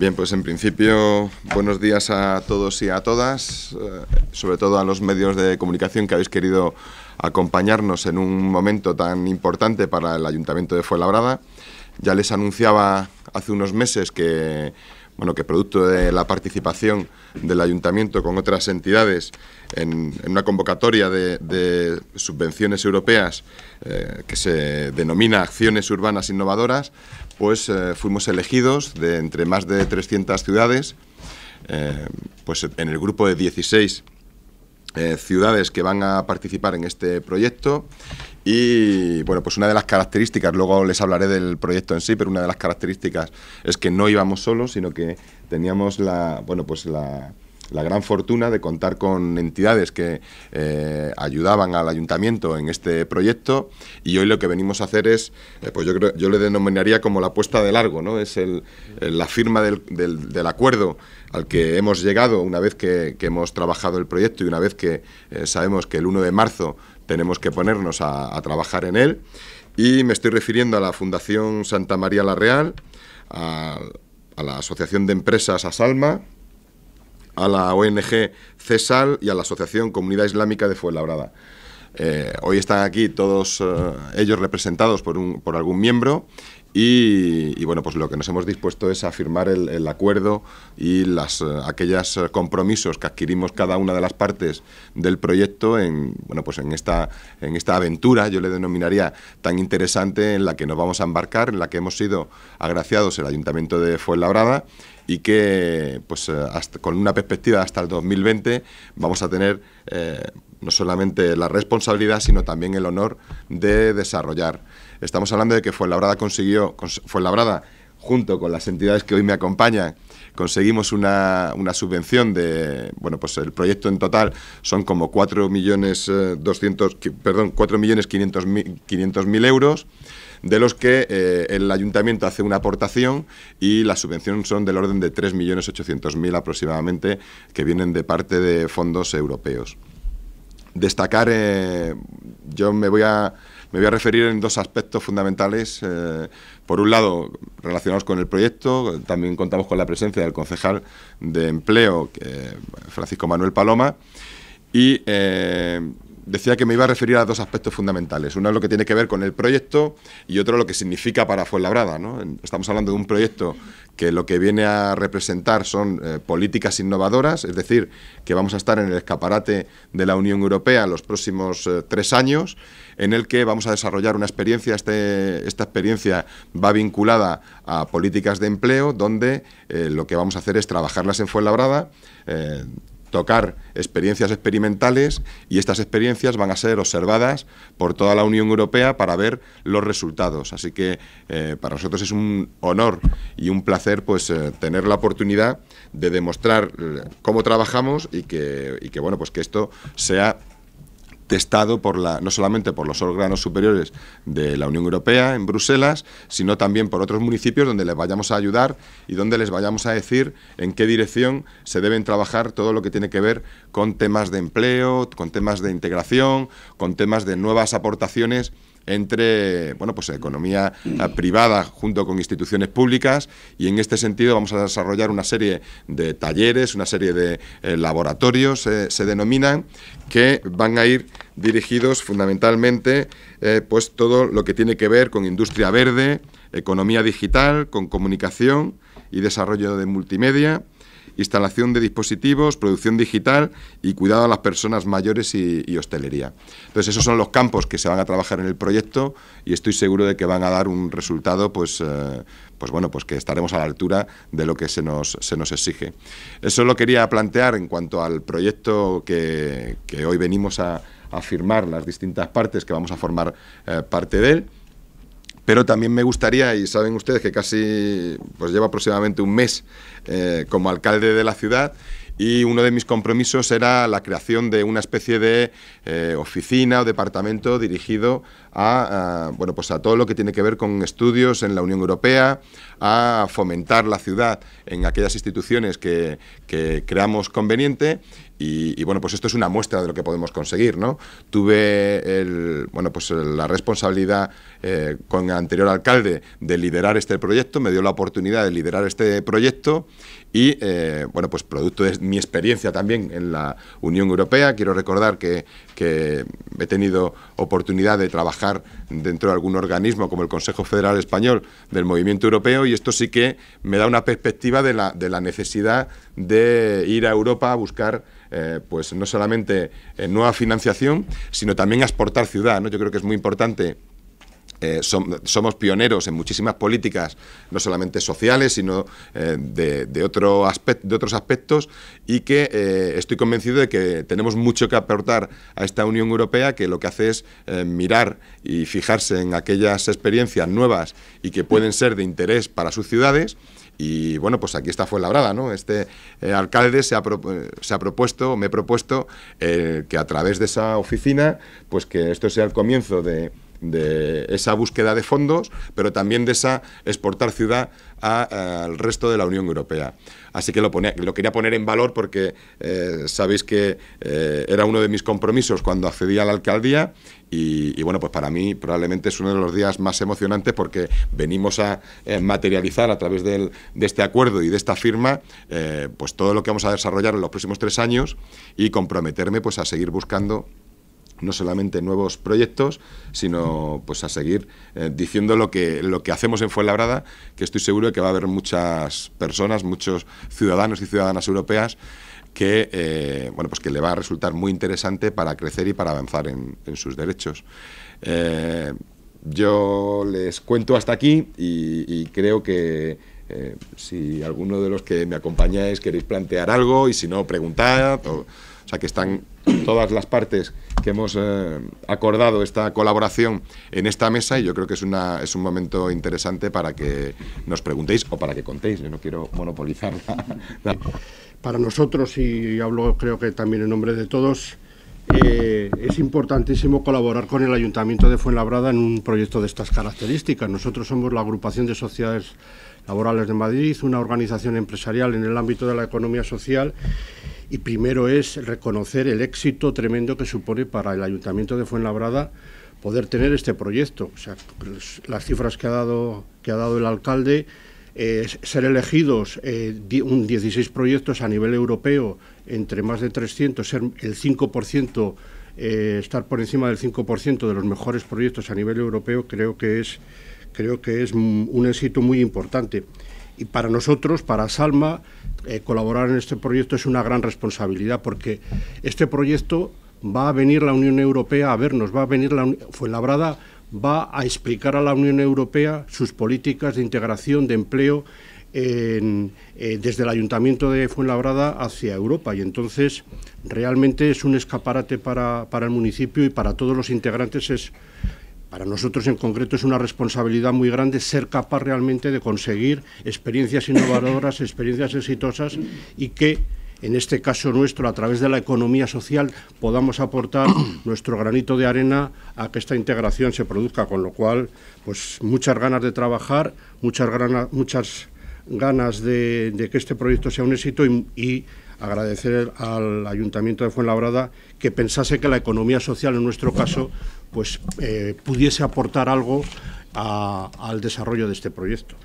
Bien, pues en principio, buenos días a todos y a todas, eh, sobre todo a los medios de comunicación que habéis querido acompañarnos en un momento tan importante para el Ayuntamiento de Fuenlabrada. Ya les anunciaba hace unos meses que bueno, que producto de la participación del ayuntamiento con otras entidades en, una convocatoria de, subvenciones europeas eh, que se denomina Acciones Urbanas Innovadoras, pues eh, fuimos elegidos de entre más de 300 ciudades, eh, pues en el grupo de 16 eh, ciudades que van a participar en este proyecto. Y bueno, pues una de las características, luego les hablaré del proyecto en sí, pero una de las características es que no íbamos solos, sino que teníamos la, bueno, pues la, la gran fortuna de contar con entidades que eh, ayudaban al ayuntamiento en este proyecto y hoy lo que venimos a hacer es, eh, pues yo, creo, yo le denominaría como la puesta de largo, ¿no? Es el, la firma del, acuerdo al que hemos llegado una vez que, hemos trabajado el proyecto y una vez que eh, sabemos que el 1 de marzo tenemos que ponernos a, trabajar en él. Y me estoy refiriendo a la Fundación Santa María la Real, a, a la Asociación de Empresas Asalma, a la ONG CESAL y a la Asociación Comunidad Islámica de Fuenlabrada. Eh, hoy están aquí todos eh, ellos representados por, algún miembro y, bueno, pues lo que nos hemos dispuesto es a firmar el, acuerdo y las, eh, aquellos compromisos que adquirimos cada una de las partes del proyecto en, bueno, pues en, esta, en esta aventura, yo le denominaría tan interesante, en la que nos vamos a embarcar, en la que hemos sido agraciados el Ayuntamiento de Fuenlabrada y que pues, eh, con una perspectiva hasta el 2020 vamos a tener eh, no solamente la responsabilidad, sino también el honor de desarrollar. Estamos hablando de que Fuenlabrada consiguió, Fuenlabrada, junto con las entidades que hoy me acompañan, conseguimos una, subvención de, bueno, pues el proyecto en total son como 4.500.000 eh, perdón, euros de los que eh, el ayuntamiento hace una aportación y la subvención son del orden de 3.800.000 aproximadamente, que vienen de parte de fondos europeos. Destacar, eh, yo me voy a me voy a referir en dos aspectos fundamentales. Eh, por un lado, relacionados con el proyecto, también contamos con la presencia del concejal de empleo, Francisco Manuel Paloma, y decía que me iba a referir a dos aspectos fundamentales. Uno es lo que tiene que ver con el proyecto y otro lo que significa para Fuenlabrada. ¿no? Estamos hablando de un proyecto que lo que viene a representar son eh, políticas innovadoras, es decir, que vamos a estar en el escaparate de la Unión Europea los próximos eh, tres años, en el que vamos a desarrollar una experiencia, este, esta experiencia va vinculada a políticas de empleo, donde eh, lo que vamos a hacer es trabajarlas en Fuenlabrada tocar experiencias experimentales y estas experiencias van a ser observadas por toda la Unión Europea para ver los resultados. Así que eh, para nosotros es un honor y un placer pues eh, tener la oportunidad de demostrar eh, cómo trabajamos y que, y que bueno pues que esto sea testado por la, no solamente por los órganos superiores de la Unión Europea en Bruselas, sino también por otros municipios donde les vayamos a ayudar y donde les vayamos a decir en qué dirección se deben trabajar todo lo que tiene que ver con temas de empleo, con temas de integración, con temas de nuevas aportaciones entre bueno pues economía eh, privada junto con instituciones públicas y en este sentido vamos a desarrollar una serie de talleres, una serie de eh, laboratorios eh, se denominan que van a ir dirigidos fundamentalmente pues todo lo que tiene que ver con industria verde, economía digital, con comunicación y desarrollo de multimedia instalación de dispositivos, producción digital y cuidado a las personas mayores y, hostelería. Entonces, esos son los campos que se van a trabajar en el proyecto y estoy seguro de que van a dar un resultado, pues, eh, pues bueno, pues que estaremos a la altura de lo que se nos, exige. Eso lo quería plantear en cuanto al proyecto que, hoy venimos a, firmar las distintas partes que vamos a formar eh, parte de él. Pero también me gustaría, y saben ustedes que casi pues lleva aproximadamente un mes eh, como alcalde de la ciudad, y uno de mis compromisos era la creación de una especie de eh, oficina o departamento dirigido a, bueno, pues a todo lo que tiene que ver con estudios en la Unión Europea, a fomentar la ciudad en aquellas instituciones que creamos conveniente y, bueno, pues esto es una muestra de lo que podemos conseguir, ¿no? Tuve el, bueno, pues la responsabilidad eh, con el anterior alcalde de liderar este proyecto, me dio la oportunidad de liderar este proyecto y, eh, bueno, pues producto de mi experiencia también en la Unión Europea, quiero recordar que, he tenido oportunidad de trabajar dentro de algún organismo como el Consejo Federal Español del Movimiento Europeo y esto sí que me da una perspectiva de la, de la necesidad de ir a Europa a buscar eh, pues, no solamente eh, nueva financiación, sino también a exportar ciudad. Yo creo que es muy importante eh, somos pioneros en muchísimas políticas, no solamente sociales, sino de, otros aspectos, y que estoy convencido de que tenemos mucho que aportar a esta Unión Europea, que lo que hace es mirar y fijarse en aquellas experiencias nuevas y que pueden ser de interés para sus ciudades y bueno, pues aquí está Fuenlabrada, ¿no? Este eh, alcalde se ha, se ha, propuesto, me he propuesto eh, que a través de esa oficina, pues que esto sea el comienzo de de esa búsqueda de fondos, pero también de esa exportar ciudad al resto de la Unión Europea. Así que lo, lo quería poner en valor porque eh, sabéis que eh, era uno de mis compromisos cuando accedí a la alcaldía y, bueno, pues para mí probablemente es uno de los días más emocionantes porque venimos a eh, materializar a través de este acuerdo y de esta firma pues todo lo que vamos a desarrollar en los próximos tres años y comprometerme pues a seguir buscando no solamente nuevos proyectos, sino pues a seguir eh, diciendo lo que, lo que hacemos en Fuenlabrada, que estoy seguro de que va a haber muchas personas, muchos ciudadanos y ciudadanas europeas que, eh, bueno, pues que le va a resultar muy interesante para crecer y para avanzar en, sus derechos. Eh, yo les cuento hasta aquí y, creo que si alguno de los que me acompañáis queréis plantear algo y si no, preguntad. O sea que están todas las partes que hemos eh, acordado esta colaboración en esta mesa y yo creo que es, una, es un momento interesante para que nos preguntéis o para que contéis, yo no quiero monopolizar. Para nosotros, y hablo creo que también en nombre de todos, eh, es importantísimo colaborar con el Ayuntamiento de Fuenlabrada en un proyecto de estas características. Nosotros somos la agrupación de sociedades laborales de Madrid, una organización empresarial en el ámbito de la economía social y primero es reconocer el éxito tremendo que supone para el Ayuntamiento de Fuenlabrada poder tener este proyecto. O sea, pues, las cifras que ha dado, que ha dado el alcalde, eh, ser elegidos eh, un 16 proyectos a nivel europeo entre más de 300, ser el 5%, eh, estar por encima del 5% de los mejores proyectos a nivel europeo, creo que es, creo que es un éxito muy importante. Y para nosotros, para Salma, eh, colaborar en este proyecto es una gran responsabilidad porque este proyecto va a venir la Unión Europea a vernos, va a venir la Fuenlabrada va a explicar a la Unión Europea sus políticas de integración, de empleo, eh, desde el Ayuntamiento de Fuenlabrada hacia Europa. Y entonces realmente es un escaparate para, el municipio y para todos los integrantes es para nosotros en concreto es una responsabilidad muy grande ser capaz realmente de conseguir experiencias innovadoras, experiencias exitosas y que en este caso nuestro, a través de la economía social, podamos aportar nuestro granito de arena a que esta integración se produzca, con lo cual, pues muchas ganas de trabajar, muchas, muchas ganas de, que este proyecto sea un éxito y agradecer al Ayuntamiento de Fuenlabrada que pensase que la economía social, en nuestro caso, pues eh, pudiese aportar algo al desarrollo de este proyecto.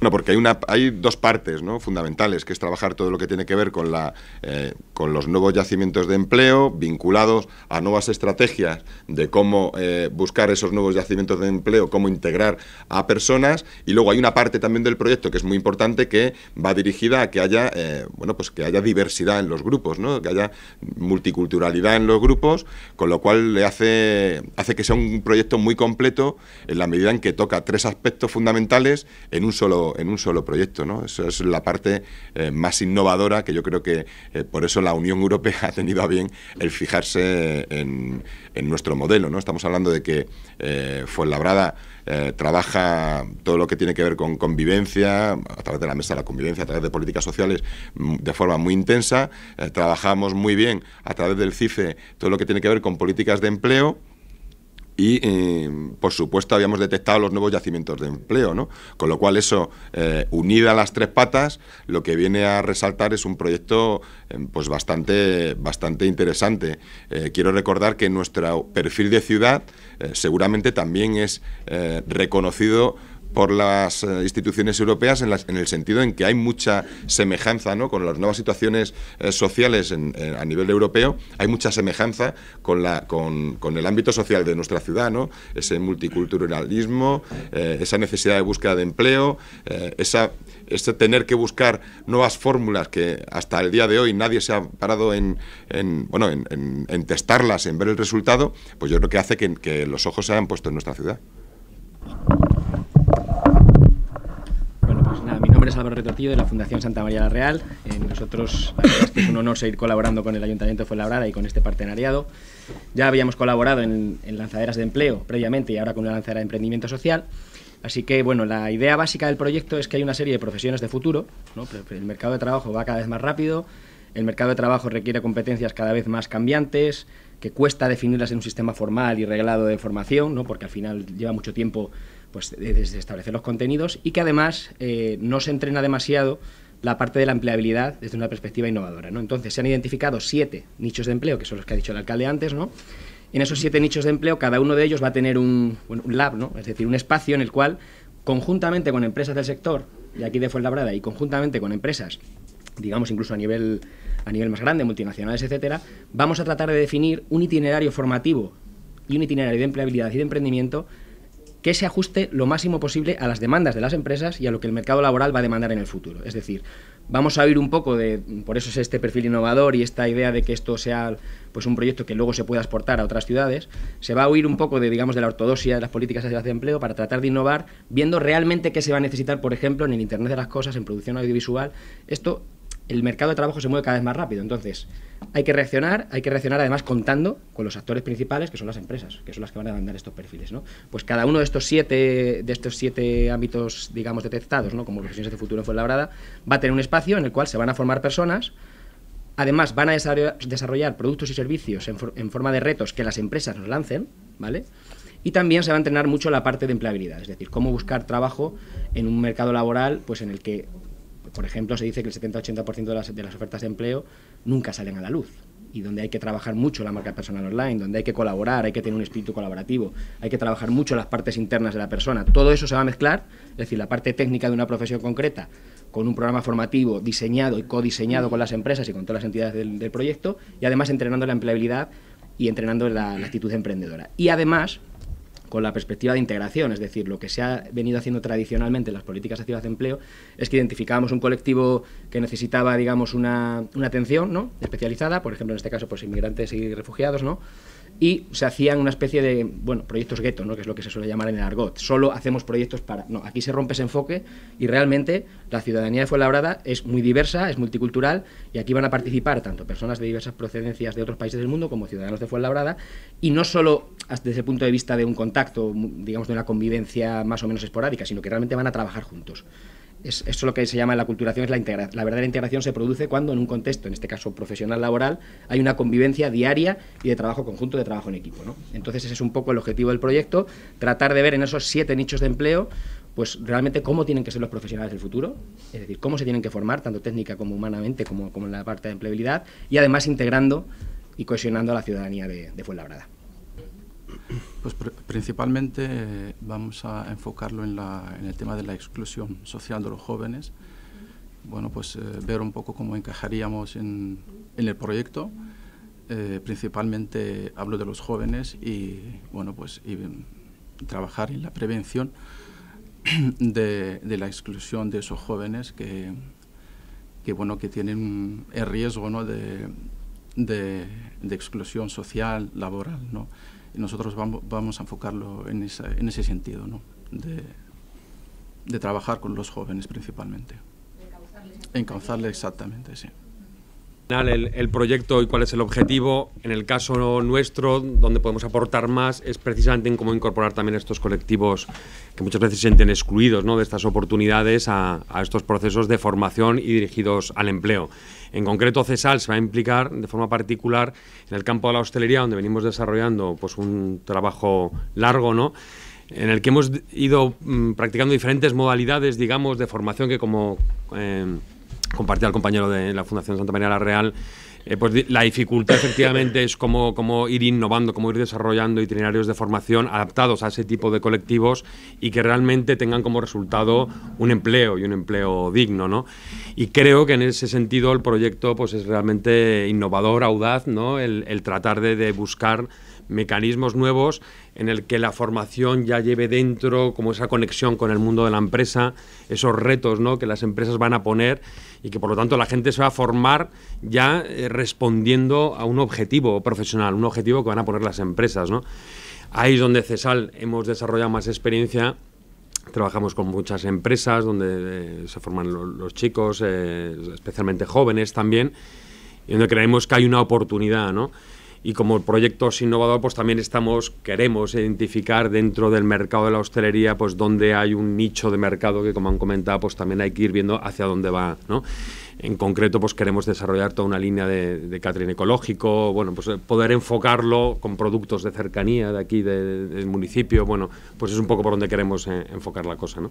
Bueno, porque hay, una, hay dos partes fundamentales, que es trabajar todo lo que tiene que ver con, la, eh, con los nuevos yacimientos de empleo vinculados a nuevas estrategias de cómo eh, buscar esos nuevos yacimientos de empleo, cómo integrar a personas. Y luego hay una parte también del proyecto que es muy importante que va dirigida a que haya, eh, bueno, pues que haya diversidad en los grupos, ¿no? que haya multiculturalidad en los grupos, con lo cual le hace, hace que sea un proyecto muy completo en la medida en que toca tres aspectos fundamentales en un solo en un solo proyecto. ¿no? Esa es la parte eh, más innovadora que yo creo que eh, por eso la Unión Europea ha tenido a bien el fijarse eh, en, nuestro modelo. ¿no? Estamos hablando de que eh, Fuenlabrada trabaja todo lo que tiene que ver con convivencia, a través de la mesa de la convivencia, a través de políticas sociales, mm, de forma muy intensa. trabajamos muy bien a través del CIFE todo lo que tiene que ver con políticas de empleo y, eh, por supuesto, habíamos detectado los nuevos yacimientos de empleo, Con lo cual eso, eh, unida a las tres patas, lo que viene a resaltar es un proyecto eh, pues bastante, bastante interesante. quiero recordar que nuestro perfil de ciudad seguramente también es reconocido por las eh, instituciones europeas en, el sentido en que hay mucha semejanza ¿no? con las nuevas situaciones eh, sociales a nivel europeo, hay mucha semejanza con, la, con, el ámbito social de nuestra ciudad, ¿no? ese multiculturalismo, eh, esa necesidad de búsqueda de empleo, esa, ese tener que buscar nuevas fórmulas que hasta el día de hoy nadie se ha parado en, bueno, en, testarlas, en ver el resultado, pues yo creo que hace que, que los ojos se hayan puesto en nuestra ciudad nombre es Álvaro Retortillo de la Fundación Santa María la Real. Eh, nosotros es pues, un honor seguir colaborando con el Ayuntamiento de Fuenlabrada y con este partenariado. Ya habíamos colaborado en, lanzaderas de empleo previamente y ahora con una lanzadera de emprendimiento social. Así que, bueno, la idea básica del proyecto es que hay una serie de profesiones de futuro. ¿no? El mercado de trabajo va cada vez más rápido, el mercado de trabajo requiere competencias cada vez más cambiantes, que cuesta definirlas en un sistema formal y reglado de formación, ¿no? porque al final lleva mucho tiempo pues desde establecer los contenidos y que además eh, no se entrena demasiado la parte de la empleabilidad desde una perspectiva innovadora. ¿no? Entonces se han identificado siete nichos de empleo, que son los que ha dicho el alcalde antes, ¿no? En esos siete nichos de empleo, cada uno de ellos va a tener un, lab, ¿no? es decir, un espacio en el cual, conjuntamente con empresas del sector, ...y aquí de Fuenlabrada, y conjuntamente con empresas, digamos incluso a nivel, a nivel más grande, multinacionales, etcétera, vamos a tratar de definir un itinerario formativo y un itinerario de empleabilidad y de emprendimiento que se ajuste lo máximo posible a las demandas de las empresas y a lo que el mercado laboral va a demandar en el futuro. Es decir, vamos a oír un poco de, por eso es este perfil innovador y esta idea de que esto sea pues un proyecto que luego se pueda exportar a otras ciudades, se va a oír un poco de, digamos, de la ortodoxia de las políticas de empleo para tratar de innovar, viendo realmente qué se va a necesitar, por ejemplo, en el Internet de las Cosas, en producción audiovisual. Esto el mercado de trabajo se mueve cada vez más rápido. Entonces, hay que reaccionar, hay que reaccionar además contando con los actores principales, que son las empresas, que son las que van a demandar estos perfiles. ¿no? Pues cada uno de estos siete, de estos siete ámbitos, digamos, detectados, ¿no? como profesiones de futuro en Fuenlabrada, va a tener un espacio en el cual se van a formar personas. Además, van a desarrollar productos y servicios en, forma de retos que las empresas nos lancen, ¿vale? y también se va a entrenar mucho la parte de empleabilidad, es decir, cómo buscar trabajo en un mercado laboral pues en el que por ejemplo, se dice que el 70-80% de las, de las ofertas de empleo nunca salen a la luz y donde hay que trabajar mucho la marca personal online, donde hay que colaborar, hay que tener un espíritu colaborativo, hay que trabajar mucho las partes internas de la persona. Todo eso se va a mezclar, es decir, la parte técnica de una profesión concreta con un programa formativo diseñado y codiseñado con las empresas y con todas las entidades del, proyecto y además entrenando la empleabilidad y entrenando la, la actitud emprendedora. Y además, con la perspectiva de integración, es decir, lo que se ha venido haciendo tradicionalmente en las políticas activas de empleo es que identificábamos un colectivo que necesitaba, digamos, una, una atención ¿no? especializada, por ejemplo, en este caso, pues inmigrantes y refugiados, ¿no? y se hacían una especie de, bueno, proyectos gueto, ¿no? que es lo que se suele llamar en el argot. Solo hacemos proyectos para... No, aquí se rompe ese enfoque y realmente la ciudadanía de Fuenlabrada es muy diversa, es multicultural y aquí van a participar tanto personas de diversas procedencias de otros países del mundo como ciudadanos de Fuenlabrada y no solo desde el punto de vista de un contacto, digamos, de una convivencia más o menos esporádica, sino que realmente van a trabajar juntos es, lo que se llama la culturación es la La verdadera integración se produce cuando en un contexto, en este caso profesional laboral, hay una convivencia diaria y de trabajo conjunto, de trabajo en equipo. Entonces ese es un poco el objetivo del proyecto, tratar de ver en esos siete nichos de empleo pues realmente cómo tienen que ser los profesionales del futuro, es decir, cómo se tienen que formar, tanto técnica como humanamente, como, en la parte de empleabilidad, y además integrando y cohesionando a la ciudadanía de, de Fuenlabrada. Pues principalmente eh, vamos a enfocarlo en, la, el tema de la exclusión social de los jóvenes. Bueno, pues eh, ver un poco cómo encajaríamos en, el proyecto. Eh, principalmente hablo de los jóvenes y, bueno, pues trabajar en la prevención de, la exclusión de esos jóvenes que, bueno, que tienen el riesgo de, de exclusión social, laboral, ¿no? Y nosotros vamos, vamos a enfocarlo en, en ese sentido, ¿no? de, de, trabajar con los jóvenes principalmente. Encauzarles. Encauzarles, exactamente, sí. El, proyecto y cuál es el objetivo. En el caso nuestro, donde podemos aportar más, es precisamente en cómo incorporar también estos colectivos que muchas veces se sienten excluidos ¿no? de estas oportunidades a, estos procesos de formación y dirigidos al empleo. En concreto, CESAL se va a implicar de forma particular en el campo de la hostelería, donde venimos desarrollando pues, un trabajo largo, ¿no? en el que hemos ido mm, practicando diferentes modalidades, digamos, de formación que como... Eh, compartía al compañero de la Fundación Santa María la Real, eh, pues la dificultad efectivamente es cómo, ir innovando, cómo ir desarrollando itinerarios de formación adaptados a ese tipo de colectivos y que realmente tengan como resultado un empleo y un empleo digno, ¿no? Y creo que en ese sentido el proyecto pues es realmente innovador, audaz, ¿no? El, tratar de, de buscar mecanismos nuevos en el que la formación ya lleve dentro como esa conexión con el mundo de la empresa, esos retos ¿no? que las empresas van a poner y que por lo tanto la gente se va a formar ya eh, respondiendo a un objetivo profesional, un objetivo que van a poner las empresas. ¿no? Ahí es donde CESAL hemos desarrollado más experiencia trabajamos con muchas empresas donde eh, se forman los chicos, eh, especialmente jóvenes también, y donde creemos que hay una oportunidad, ¿no? y como proyectos innovadores pues también estamos queremos identificar dentro del mercado de la hostelería pues donde hay un nicho de mercado que como han comentado pues también hay que ir viendo hacia dónde va ¿no? en concreto pues queremos desarrollar toda una línea de, de catering ecológico bueno pues eh, poder enfocarlo con productos de cercanía de aquí del municipio bueno pues es un poco por donde queremos eh, enfocar la cosa ¿no?